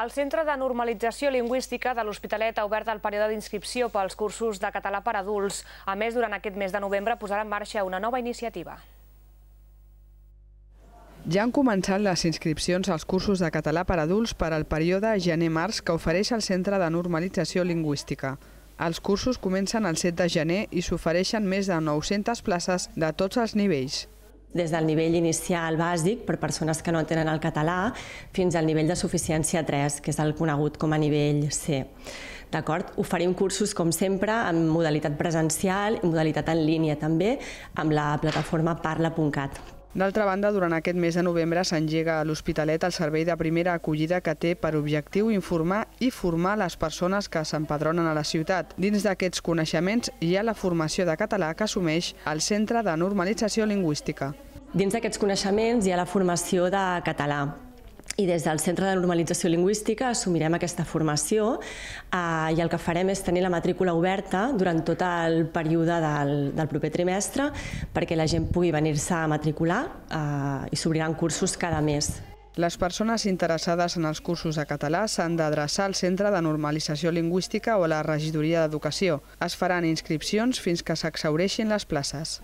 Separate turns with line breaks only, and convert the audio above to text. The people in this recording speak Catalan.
El Centre de Normalització Lingüística de l'Hospitalet ha obert el període d'inscripció pels cursos de català per adults. A més, durant aquest mes de novembre posarà en marxa una nova iniciativa.
Ja han començat les inscripcions als cursos de català per adults per al període gener-març que ofereix el Centre de Normalització Lingüística. Els cursos comencen el 7 de gener i s'ofereixen més de 900 places de tots els nivells des del nivell inicial bàsic per persones que no tenen el català fins al nivell de suficiència
3, que és el conegut com a nivell C. D'acord? Oferim cursos, com sempre, en modalitat presencial i modalitat en línia també, amb la plataforma parla.cat.
D'altra banda, durant aquest mes de novembre s'engega a l'Hospitalet el servei de primera acollida que té per objectiu informar i formar les persones que s'empadronen a la ciutat. Dins d'aquests coneixements hi ha la formació de català que assumeix el Centre de Normalització Lingüística. Dins d'aquests coneixements hi ha la formació de català, i des del Centre de Normalització
Lingüística assumirem aquesta formació eh, i el que farem és tenir la matrícula oberta durant tot el període del, del proper trimestre perquè la gent pugui venir-se a
matricular eh, i s'obriran cursos cada mes. Les persones interessades en els cursos de català s'han d'adreçar al Centre de Normalització Lingüística o a la Regidoria d'Educació. Es faran inscripcions fins que s'exhaureixin les places.